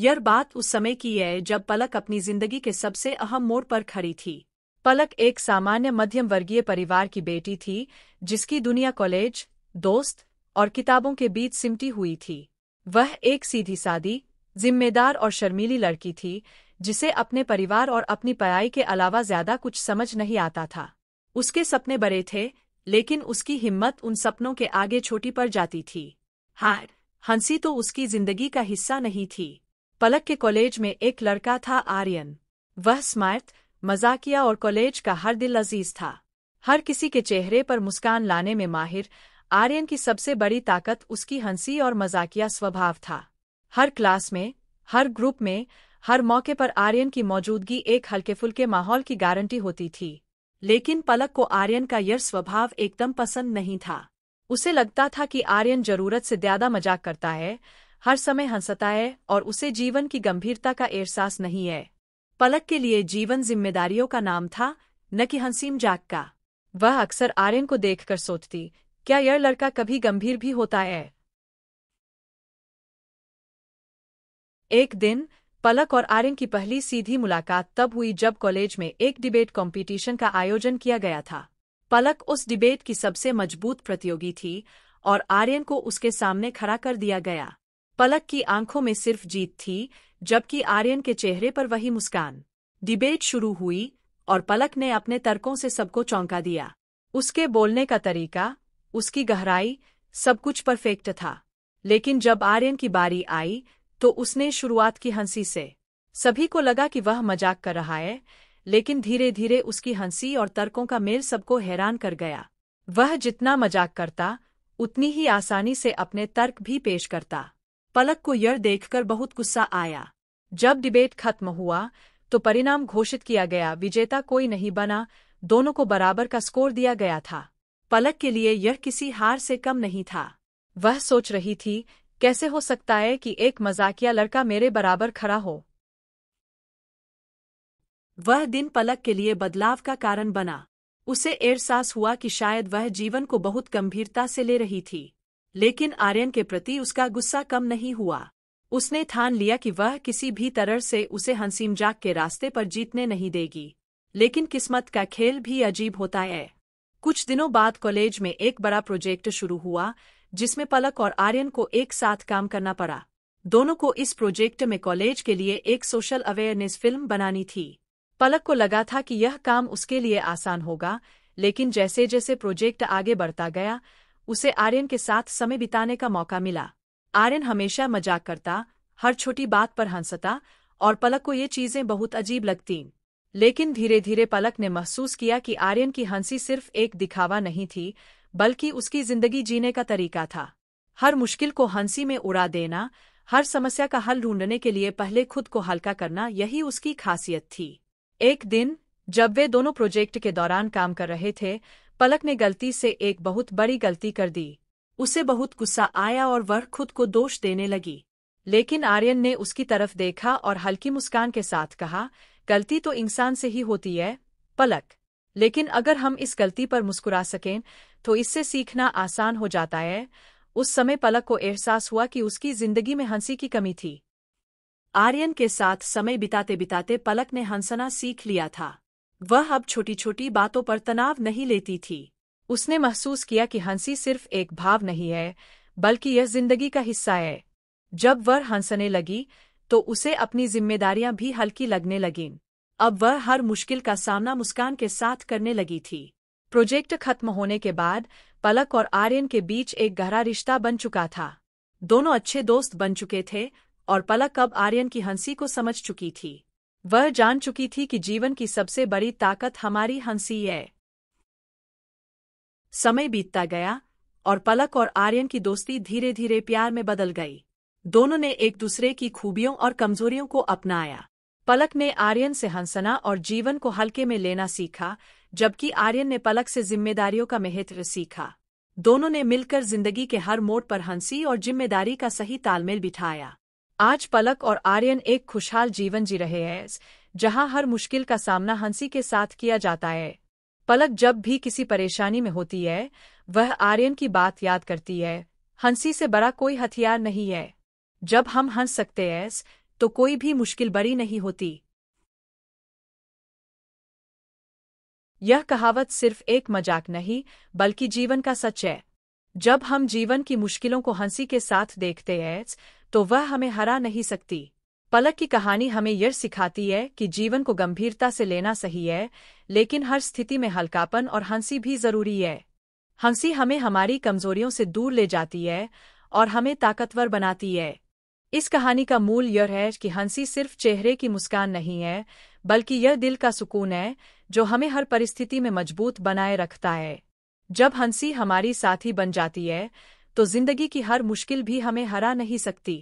यह बात उस समय की है जब पलक अपनी जिंदगी के सबसे अहम मोड़ पर खड़ी थी पलक एक सामान्य मध्यम वर्गीय परिवार की बेटी थी जिसकी दुनिया कॉलेज दोस्त और किताबों के बीच सिमटी हुई थी वह एक सीधी सादी जिम्मेदार और शर्मीली लड़की थी जिसे अपने परिवार और अपनी पढ़ाई के अलावा ज्यादा कुछ समझ नहीं आता था उसके सपने बड़े थे लेकिन उसकी हिम्मत उन सपनों के आगे छोटी पड़ जाती थी हार हंसी तो उसकी जिंदगी का हिस्सा नहीं थी पलक के कॉलेज में एक लड़का था आर्यन वह स्मार्ट मजाकिया और कॉलेज का हर दिल अजीज था हर किसी के चेहरे पर मुस्कान लाने में माहिर आर्यन की सबसे बड़ी ताकत उसकी हंसी और मजाकिया स्वभाव था हर क्लास में हर ग्रुप में हर मौके पर आर्यन की मौजूदगी एक हल्के फुल्के माहौल की गारंटी होती थी लेकिन पलक को आर्यन का यह स्वभाव एकदम पसंद नहीं था उसे लगता था कि आर्यन जरूरत से ज्यादा मजाक करता है हर समय हंसता है और उसे जीवन की गंभीरता का एहसास नहीं है पलक के लिए जीवन जिम्मेदारियों का नाम था न कि हंसीम जाग का वह अक्सर आर्यन को देखकर सोचती क्या यह लड़का कभी गंभीर भी होता है एक दिन पलक और आर्यन की पहली सीधी मुलाकात तब हुई जब कॉलेज में एक डिबेट कंपटीशन का आयोजन किया गया था पलक उस डिबेट की सबसे मजबूत प्रतियोगी थी और आर्यन को उसके सामने खड़ा कर दिया गया पलक की आंखों में सिर्फ जीत थी जबकि आर्यन के चेहरे पर वही मुस्कान डिबेट शुरू हुई और पलक ने अपने तर्कों से सबको चौंका दिया उसके बोलने का तरीका उसकी गहराई सब कुछ परफेक्ट था लेकिन जब आर्यन की बारी आई तो उसने शुरुआत की हंसी से सभी को लगा कि वह मजाक कर रहा है लेकिन धीरे धीरे उसकी हंसी और तर्कों का मेल सबको हैरान कर गया वह जितना मजाक करता उतनी ही आसानी से अपने तर्क भी पेश करता पलक को यह देखकर बहुत गुस्सा आया जब डिबेट खत्म हुआ तो परिणाम घोषित किया गया विजेता कोई नहीं बना दोनों को बराबर का स्कोर दिया गया था पलक के लिए यह किसी हार से कम नहीं था वह सोच रही थी कैसे हो सकता है कि एक मजाकिया लड़का मेरे बराबर खड़ा हो वह दिन पलक के लिए बदलाव का कारण बना उसे एहसास हुआ कि शायद वह जीवन को बहुत गंभीरता से ले रही थी लेकिन आर्यन के प्रति उसका गुस्सा कम नहीं हुआ उसने ठान लिया कि वह किसी भी तरह से उसे हंसीम जाग के रास्ते पर जीतने नहीं देगी लेकिन किस्मत का खेल भी अजीब होता है कुछ दिनों बाद कॉलेज में एक बड़ा प्रोजेक्ट शुरू हुआ जिसमें पलक और आर्यन को एक साथ काम करना पड़ा दोनों को इस प्रोजेक्ट में कॉलेज के लिए एक सोशल अवेयरनेस फिल्म बनानी थी पलक को लगा था कि यह काम उसके लिए आसान होगा लेकिन जैसे जैसे प्रोजेक्ट आगे बढ़ता गया उसे आर्यन के साथ समय बिताने का मौका मिला आर्यन हमेशा मजाक करता हर छोटी बात पर हंसता और पलक को ये चीजें बहुत अजीब लगतीं लेकिन धीरे धीरे पलक ने महसूस किया कि आर्यन की हंसी सिर्फ एक दिखावा नहीं थी बल्कि उसकी जिंदगी जीने का तरीका था हर मुश्किल को हंसी में उड़ा देना हर समस्या का हल ढूंढने के लिए पहले खुद को हल्का करना यही उसकी खासियत थी एक दिन जब वे दोनों प्रोजेक्ट के दौरान काम कर रहे थे पलक ने गलती से एक बहुत बड़ी गलती कर दी उसे बहुत गुस्सा आया और वह खुद को दोष देने लगी लेकिन आर्यन ने उसकी तरफ देखा और हल्की मुस्कान के साथ कहा गलती तो इंसान से ही होती है पलक लेकिन अगर हम इस गलती पर मुस्कुरा सकें तो इससे सीखना आसान हो जाता है उस समय पलक को एहसास हुआ कि उसकी जिंदगी में हंसी की कमी थी आर्यन के साथ समय बिताते बिताते पलक ने हंसना सीख लिया था वह अब छोटी छोटी बातों पर तनाव नहीं लेती थी उसने महसूस किया कि हंसी सिर्फ एक भाव नहीं है बल्कि यह जिंदगी का हिस्सा है जब वह हंसने लगी तो उसे अपनी जिम्मेदारियां भी हल्की लगने लगीं अब वह हर मुश्किल का सामना मुस्कान के साथ करने लगी थी प्रोजेक्ट खत्म होने के बाद पलक और आर्यन के बीच एक गहरा रिश्ता बन चुका था दोनों अच्छे दोस्त बन चुके थे और पलक अब आर्यन की हंसी को समझ चुकी थी वह जान चुकी थी कि जीवन की सबसे बड़ी ताकत हमारी हंसी है समय बीतता गया और पलक और आर्यन की दोस्ती धीरे धीरे प्यार में बदल गई दोनों ने एक दूसरे की खूबियों और कमजोरियों को अपनाया पलक ने आर्यन से हंसना और जीवन को हल्के में लेना सीखा जबकि आर्यन ने पलक से जिम्मेदारियों का महत्व सीखा दोनों ने मिलकर जिंदगी के हर मोड़ पर हंसी और जिम्मेदारी का सही तालमेल बिठाया आज पलक और आर्यन एक खुशहाल जीवन जी रहे हैं जहां हर मुश्किल का सामना हंसी के साथ किया जाता है पलक जब भी किसी परेशानी में होती है वह आर्यन की बात याद करती है हंसी से बड़ा कोई हथियार नहीं है जब हम हंस सकते हैं तो कोई भी मुश्किल बड़ी नहीं होती यह कहावत सिर्फ एक मजाक नहीं बल्कि जीवन का सच है जब हम जीवन की मुश्किलों को हंसी के साथ देखते हैं तो वह हमें हरा नहीं सकती पलक की कहानी हमें यह सिखाती है कि जीवन को गंभीरता से लेना सही है लेकिन हर स्थिति में हल्कापन और हंसी भी जरूरी है हंसी हमें हमारी कमजोरियों से दूर ले जाती है और हमें ताकतवर बनाती है इस कहानी का मूल यह है कि हंसी सिर्फ चेहरे की मुस्कान नहीं है बल्कि यह दिल का सुकून है जो हमें हर परिस्थिति में मजबूत बनाए रखता है जब हंसी हमारी साथी बन जाती है तो जिंदगी की हर मुश्किल भी हमें हरा नहीं सकती